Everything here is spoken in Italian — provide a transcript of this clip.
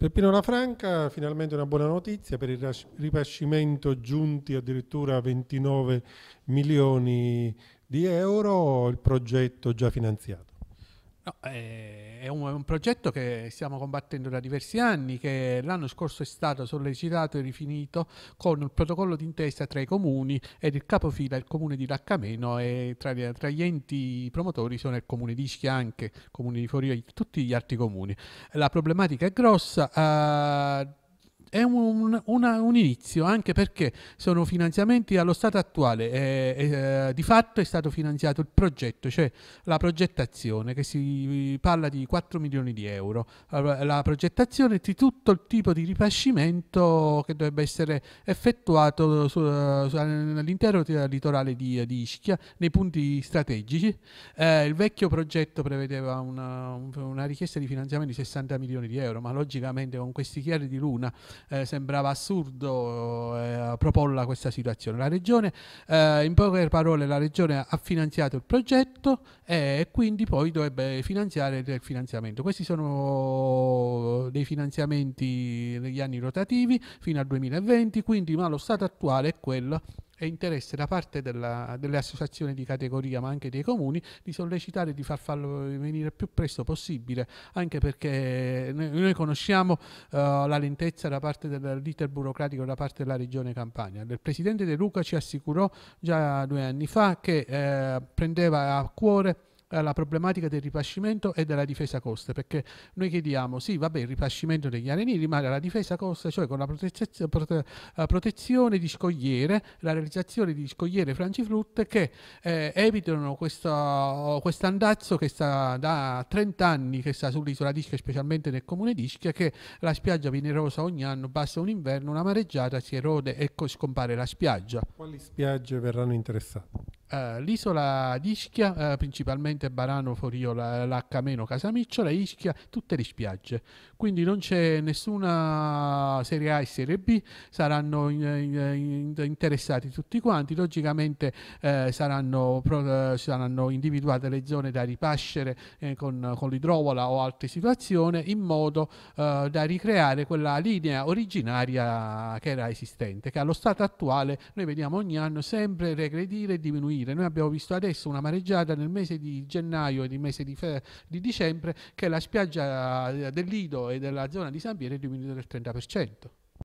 Per La Franca finalmente una buona notizia, per il ripascimento giunti addirittura a 29 milioni di euro, il progetto già finanziato. No, eh, è, un, è, un, progetto che stiamo combattendo da diversi anni, che l'anno scorso è stato sollecitato e rifinito con il protocollo d'intesa tra i comuni ed il capofila il comune di Raccameno e tra, tra gli, enti promotori sono il comune di Ischia anche, il comune di Forio e tutti gli altri comuni. La problematica è grossa. Eh, è un, una, un, inizio anche perché sono finanziamenti allo stato attuale eh, eh, di fatto è stato finanziato il progetto cioè la progettazione che si parla di 4 milioni di euro la, progettazione di tutto il tipo di ripascimento che dovrebbe essere effettuato su, su, all'intero litorale di, di, Ischia nei punti strategici eh, il vecchio progetto prevedeva una, una richiesta di finanziamento di 60 milioni di euro ma logicamente con questi chiari di luna eh, sembrava assurdo eh, proporla questa situazione. La regione, eh, in poche parole, la regione ha finanziato il progetto eh, e quindi poi dovrebbe finanziare il finanziamento. Questi sono dei finanziamenti negli anni rotativi fino al 2020, quindi ma lo stato attuale è quello e interesse da parte della, delle associazioni di categoria ma anche dei comuni di sollecitare di far farlo venire più presto possibile anche perché noi, conosciamo uh, la lentezza da parte dell'iter burocratico da parte della regione Campania. Il presidente De Luca ci assicurò già due anni fa che eh, prendeva a cuore alla eh, problematica del ripascimento e della difesa costa, perché noi chiediamo, sì, vabbè, il ripascimento degli arenili, ma la difesa costa, cioè con la protezio, prote, eh, protezione di scogliere, la realizzazione di scogliere franciflutte che eh, evitano questo andazzo che sta da 30 anni che sta sull'isola d'Ischia, specialmente nel comune d'Ischia, che la spiaggia viene rosa ogni anno, basta un inverno, una mareggiata, si erode e ecco, scompare la spiaggia. Quali spiagge verranno interessate? Eh, l'isola di Ischia, uh, principalmente Barano, Foriola, Lacameno, Casamicciola, Ischia, tutte le spiagge. Quindi non c'è nessuna Serie A e Serie B, saranno in, in, in, interessati tutti quanti. Logicamente uh, saranno, pro, saranno, individuate le zone da ripascere eh, con, con l'idrovola o altre situazioni in modo da ricreare quella linea originaria che era esistente, che allo stato attuale noi vediamo ogni anno sempre regredire e diminuire dire, noi abbiamo visto adesso una mareggiata nel mese di gennaio e nel mese di, di dicembre che la spiaggia eh, del Lido e della zona di San Pietro è diminuita del 30%.